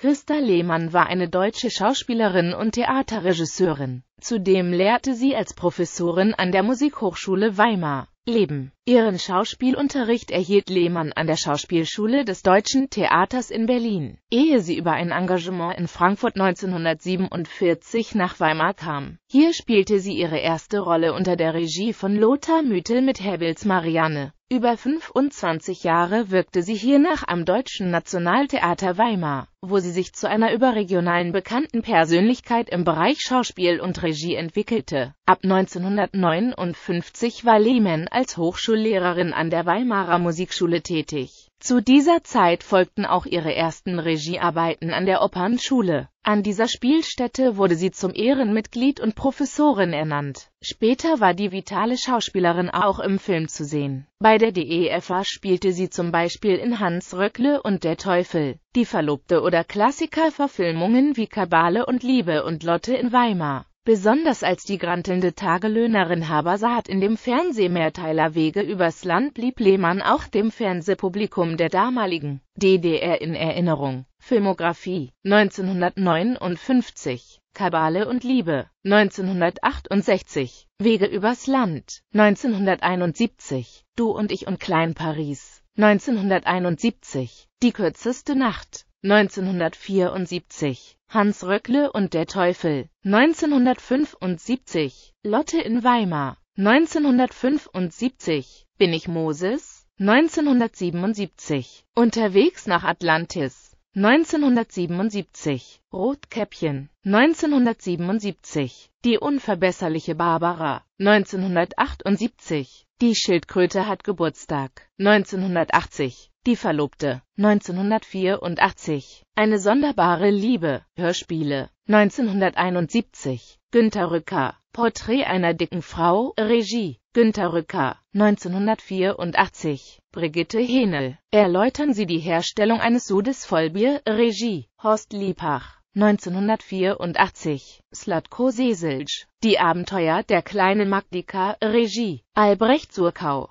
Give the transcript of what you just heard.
Christa Lehmann war eine deutsche Schauspielerin und Theaterregisseurin. Zudem lehrte sie als Professorin an der Musikhochschule Weimar. Leben. Ihren Schauspielunterricht erhielt Lehmann an der Schauspielschule des Deutschen Theaters in Berlin, ehe sie über ein Engagement in Frankfurt 1947 nach Weimar kam. Hier spielte sie ihre erste Rolle unter der Regie von Lothar Müthel mit Hebbels Marianne. Über 25 Jahre wirkte sie hiernach am Deutschen Nationaltheater Weimar, wo sie sich zu einer überregionalen bekannten Persönlichkeit im Bereich Schauspiel und Regie entwickelte. Ab 1959 war Lehmann als Hochschullehrerin an der Weimarer Musikschule tätig zu dieser Zeit folgten auch ihre ersten Regiearbeiten an der Opernschule. An dieser Spielstätte wurde sie zum Ehrenmitglied und Professorin ernannt. Später war die vitale Schauspielerin auch im Film zu sehen. Bei der DEFA spielte sie zum Beispiel in Hans Röckle und Der Teufel, die Verlobte oder Klassikerverfilmungen wie Kabale und Liebe und Lotte in Weimar. Besonders als die grantelnde Tagelöhnerin Habersaat in dem Fernsehmehrteiler Wege übers Land blieb Lehmann auch dem Fernsehpublikum der damaligen DDR in Erinnerung. Filmografie 1959 Kabale und Liebe 1968 Wege übers Land 1971 Du und ich und Klein Paris 1971 Die kürzeste Nacht 1974 Hans Röckle und der Teufel, 1975, Lotte in Weimar, 1975, Bin ich Moses, 1977, Unterwegs nach Atlantis, 1977, Rotkäppchen, 1977, Die unverbesserliche Barbara, 1978, Die Schildkröte hat Geburtstag, 1980, die Verlobte 1984. Eine sonderbare Liebe. Hörspiele 1971. Günter Rücker. Porträt einer dicken Frau. Regie Günter Rücker 1984. Brigitte Henel. Erläutern Sie die Herstellung eines Sudes Vollbier. Regie Horst Liebach. 1984, Slatko Seselj, Die Abenteuer der kleinen Magdika, Regie, Albrecht Zurkau.